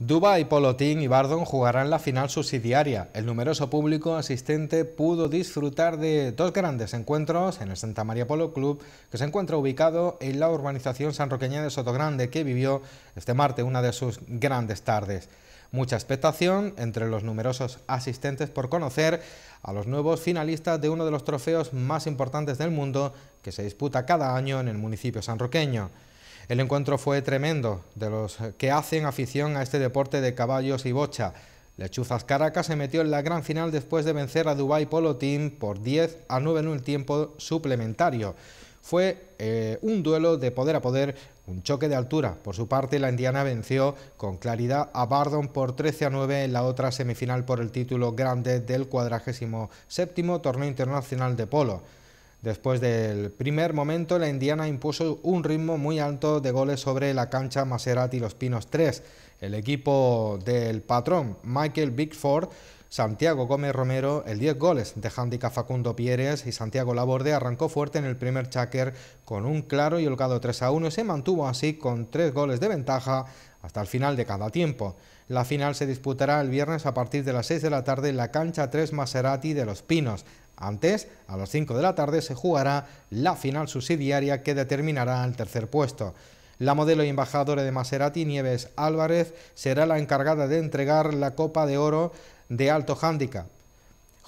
Dubai, y Polotín y Bardón jugarán la final subsidiaria. El numeroso público asistente pudo disfrutar de dos grandes encuentros en el Santa María Polo Club, que se encuentra ubicado en la urbanización sanroqueña de Sotogrande, que vivió este martes una de sus grandes tardes. Mucha expectación entre los numerosos asistentes por conocer a los nuevos finalistas de uno de los trofeos más importantes del mundo que se disputa cada año en el municipio sanroqueño. El encuentro fue tremendo, de los que hacen afición a este deporte de caballos y bocha. Lechuzas Caracas se metió en la gran final después de vencer a Dubai Polo Team por 10 a 9 en un tiempo suplementario. Fue eh, un duelo de poder a poder, un choque de altura. Por su parte, la indiana venció con claridad a Bardon por 13 a 9 en la otra semifinal por el título grande del 47 torneo internacional de polo. Después del primer momento, la Indiana impuso un ritmo muy alto de goles sobre la cancha Maserati Los Pinos 3. El equipo del patrón Michael Bigford, Santiago Gómez Romero, el 10 goles de Handicap Facundo Pieres y Santiago Laborde arrancó fuerte en el primer cháquer con un claro y holgado 3 a 1 y se mantuvo así con 3 goles de ventaja hasta el final de cada tiempo. La final se disputará el viernes a partir de las 6 de la tarde en la cancha 3 Maserati de Los Pinos. Antes, a las 5 de la tarde se jugará la final subsidiaria que determinará el tercer puesto. La modelo y embajadora de Maserati, Nieves Álvarez, será la encargada de entregar la Copa de Oro de Alto Handicap.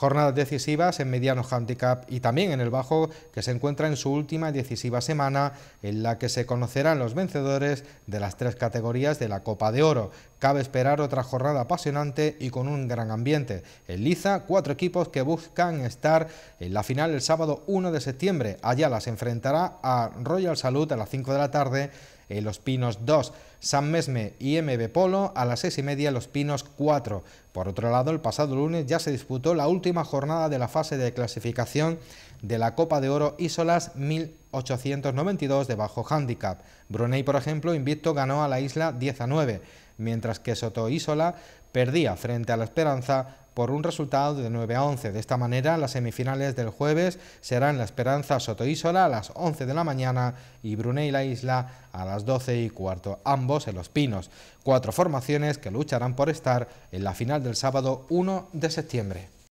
Jornadas decisivas en Mediano handicap y también en el bajo, que se encuentra en su última y decisiva semana, en la que se conocerán los vencedores de las tres categorías de la Copa de Oro. Cabe esperar otra jornada apasionante y con un gran ambiente. En Liza, cuatro equipos que buscan estar en la final el sábado 1 de septiembre. Allá las enfrentará a Royal Salud a las 5 de la tarde eh, los Pinos 2, San Mesme y MB Polo, a las seis y media Los Pinos 4. Por otro lado, el pasado lunes ya se disputó la última jornada de la fase de clasificación de la Copa de Oro Isolas 1000 892 de bajo handicap. Brunei, por ejemplo, invicto ganó a la isla 10 a 9, mientras que Sotoísola perdía frente a la Esperanza por un resultado de 9 a 11. De esta manera, las semifinales del jueves serán la Esperanza Sotoísola a las 11 de la mañana y Brunei la Isla a las 12 y cuarto, ambos en Los Pinos. Cuatro formaciones que lucharán por estar en la final del sábado 1 de septiembre.